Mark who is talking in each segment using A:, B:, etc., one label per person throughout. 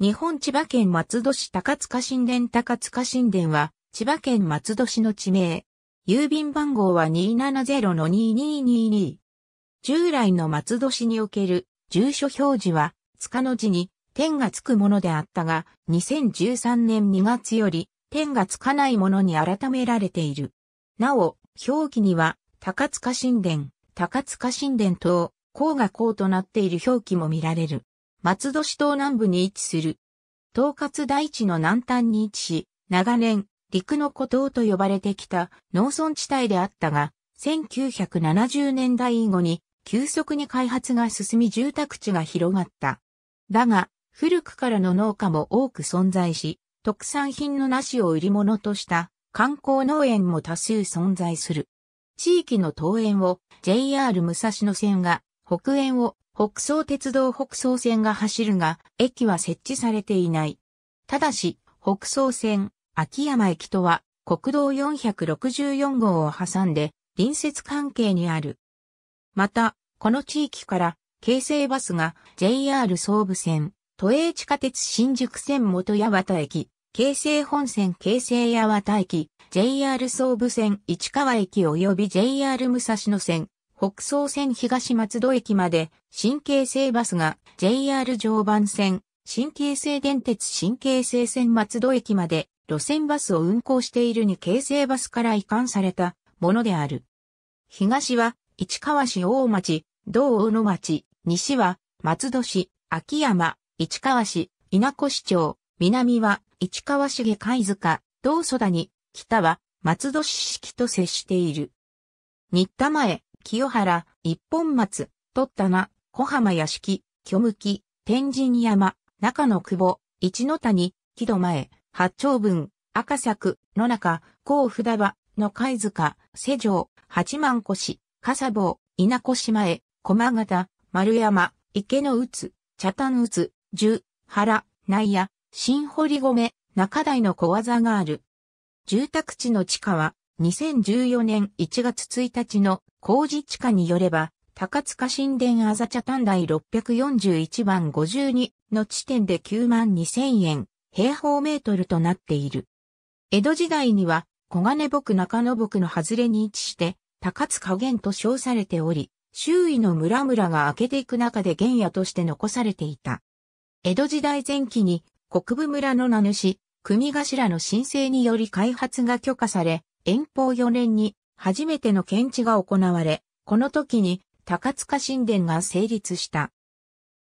A: 日本千葉県松戸市高塚神殿高塚神殿は、千葉県松戸市の地名。郵便番号は270-2222。従来の松戸市における住所表示は、塚の字に点がつくものであったが、2013年2月より点がつかないものに改められている。なお、表記には、高塚神殿、高塚神殿等、甲が甲となっている表記も見られる。松戸市東南部に位置する。東葛大地の南端に位置し、長年、陸の孤島と呼ばれてきた農村地帯であったが、1970年代以後に急速に開発が進み住宅地が広がった。だが、古くからの農家も多く存在し、特産品の梨を売り物とした観光農園も多数存在する。地域の東園を JR 武蔵野線が北園を北総鉄道北総線が走るが、駅は設置されていない。ただし、北総線、秋山駅とは、国道464号を挟んで、隣接関係にある。また、この地域から、京成バスが JR 総武線、都営地下鉄新宿線元八幡駅、京成本線京成八幡駅、JR 総武線市川駅及び JR 武蔵野線、北総線東松戸駅まで、新京成バスが JR 常磐線、新京成電鉄新京成線松戸駅まで路線バスを運行しているに京成バスから移管されたものである。東は市川市大町、道大野町、西は松戸市、秋山、市川市、稲子市町、南は市川市下貝塚、道曽谷、北は松戸市式と接している。新田前、清原、一本松、取ったな、小浜屋敷、虚向き、天神山、中野久保、一の谷、木戸前、八丁分、赤作、野中、甲札場、の貝塚、瀬城、八幡越、笠坊、稲子島へ、駒形、丸山、池の内、茶炭内、十、原、内野、新堀米、中台の小技がある。住宅地の地下は、2014年1月1日の工事地下によれば、高塚神殿あざ茶短大641番52の地点で9万2000円、平方メートルとなっている。江戸時代には、小金木中野木の外れに位置して、高塚源と称されており、周囲の村々が開けていく中で原野として残されていた。江戸時代前期に、国部村の名主、組頭の申請により開発が許可され、遠方4年に初めての検知が行われ、この時に高塚神殿が成立した。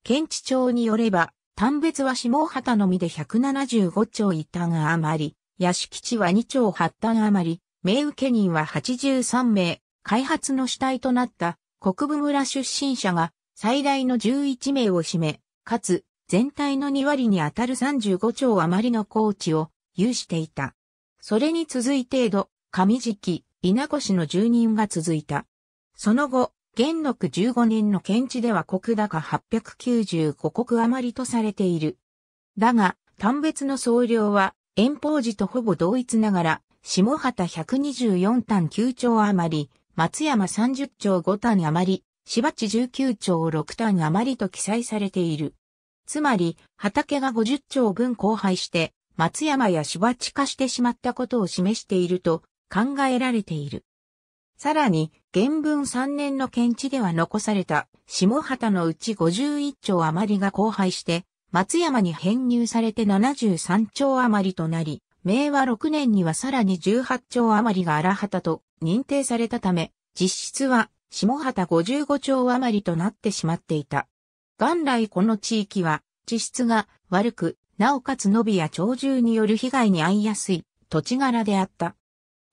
A: 検地庁によれば、丹別は下畑のみで175丁一単余り、屋敷地は2丁8単余り、名受け人は83名、開発の主体となった国部村出身者が最大の11名を占め、かつ全体の2割にあたる35兆余りの高地を有していた。それに続いて江戸、上敷、稲越の住人が続いた。その後、元禄15年の県地では国高895国余りとされている。だが、単別の総量は、遠方時とほぼ同一ながら、下畑124単9丁余り、松山30丁5単余り、芝地19丁6単余りと記載されている。つまり、畑が50丁分荒廃して、松山や芝地化してしまったことを示していると、考えられている。さらに、原文3年の検地では残された下畑のうち51丁余りが荒廃して、松山に編入されて73丁余りとなり、明和6年にはさらに18丁余りが荒畑と認定されたため、実質は下畑55丁余りとなってしまっていた。元来この地域は地質が悪く、なおかつ伸びや鳥獣による被害に遭いやすい土地柄であった。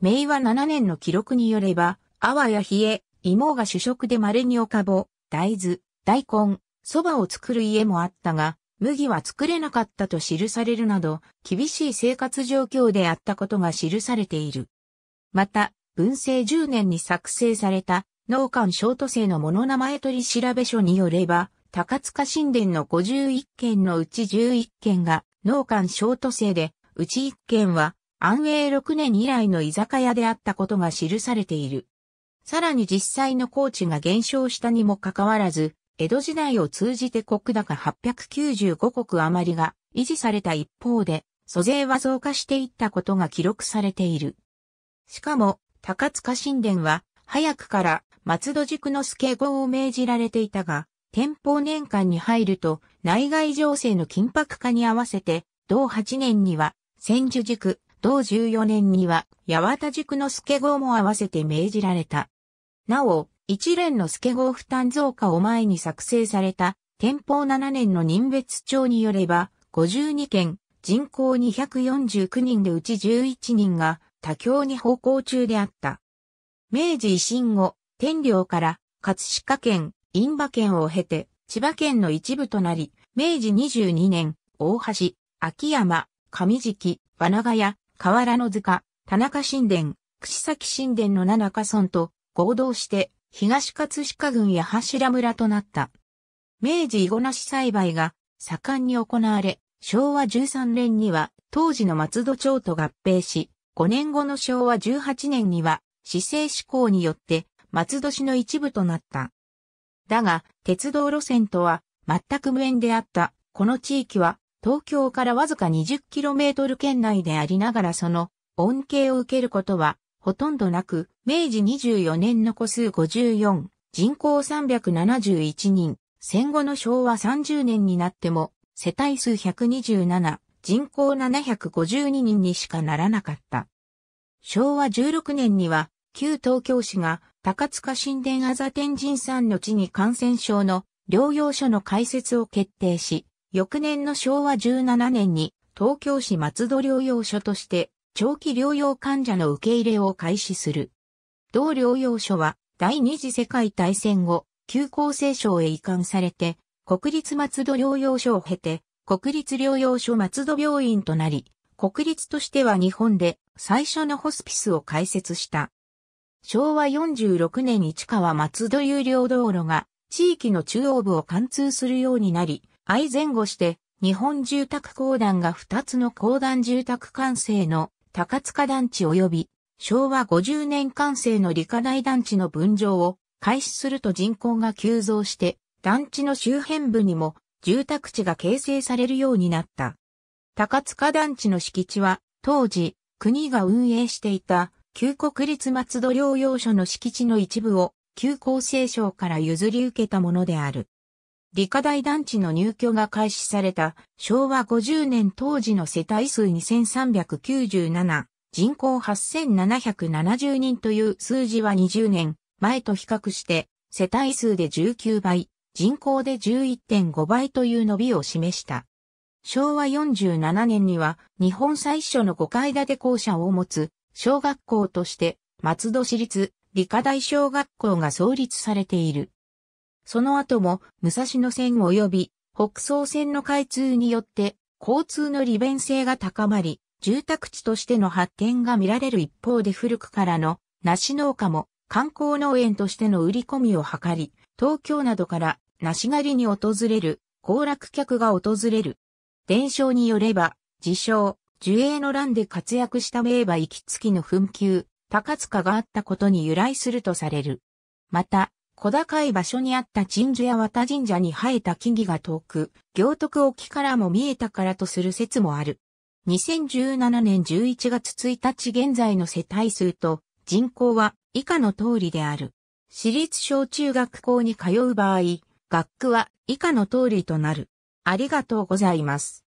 A: 明和7年の記録によれば、あわや冷え、芋が主食で稀におかぼ、大豆、大根、蕎麦を作る家もあったが、麦は作れなかったと記されるなど、厳しい生活状況であったことが記されている。また、文政10年に作成された農館小都生の物名前取り調べ書によれば、高塚神殿の51件のうち11件が農館小都生で、うち1件は安永6年以来の居酒屋であったことが記されている。さらに実際の高知が減少したにもかかわらず、江戸時代を通じて国高895国余りが維持された一方で、租税は増加していったことが記録されている。しかも、高塚神殿は、早くから松戸塾の助号を命じられていたが、天保年間に入ると、内外情勢の緊迫化に合わせて、同8年には、千住塾、同14年には、八幡塾の助号も合わせて命じられた。なお、一連の助号負担増加を前に作成された、天保7年の任別帳によれば、52件、人口249人でうち11人が多教に奉公中であった。明治維新後、天領から葛飾県、印馬県を経て、千葉県の一部となり、明治22年、大橋、秋山、上敷、和ヶ屋、河原の塚、田中神殿、串崎神殿の七か村と合同して東葛飾郡や柱村となった。明治以後、なし栽培が盛んに行われ、昭和13年には当時の松戸町と合併し、5年後の昭和18年には市政施行によって松戸市の一部となった。だが、鉄道路線とは全く無縁であった、この地域は東京からわずか 20km 圏内でありながらその恩恵を受けることはほとんどなく、明治24年の個数54、人口371人、戦後の昭和30年になっても、世帯数127、人口752人にしかならなかった。昭和16年には、旧東京市が高塚神殿あざ天神さんの地に感染症の療養所の開設を決定し、翌年の昭和17年に東京市松戸療養所として長期療養患者の受け入れを開始する。同療養所は第二次世界大戦後、旧厚生省へ移管されて、国立松戸療養所を経て、国立療養所松戸病院となり、国立としては日本で最初のホスピスを開設した。昭和46年市川松戸有料道路が地域の中央部を貫通するようになり、相前後して、日本住宅公団が2つの公団住宅完成の高塚団地及び昭和50年完成の理科大団地の分譲を開始すると人口が急増して、団地の周辺部にも住宅地が形成されるようになった。高塚団地の敷地は、当時、国が運営していた、旧国立松戸療養所の敷地の一部を、旧厚生省から譲り受けたものである。理科大団地の入居が開始された昭和50年当時の世帯数2397、人口8770人という数字は20年前と比較して世帯数で19倍、人口で11.5倍という伸びを示した。昭和47年には日本最初の5階建て校舎を持つ小学校として松戸市立理科大小学校が創立されている。その後も武蔵野線及び北総線の開通によって交通の利便性が高まり、住宅地としての発展が見られる一方で古くからの梨農家も観光農園としての売り込みを図り、東京などから梨狩りに訪れる行楽客が訪れる。伝承によれば、自称、樹栄の乱で活躍した名馬行きつきの紛糾、高塚があったことに由来するとされる。また、小高い場所にあった鎮守や綿神社に生えた木々が遠く、行徳沖からも見えたからとする説もある。2017年11月1日現在の世帯数と人口は以下の通りである。私立小中学校に通う場合、学区は以下の通りとなる。ありがとうございます。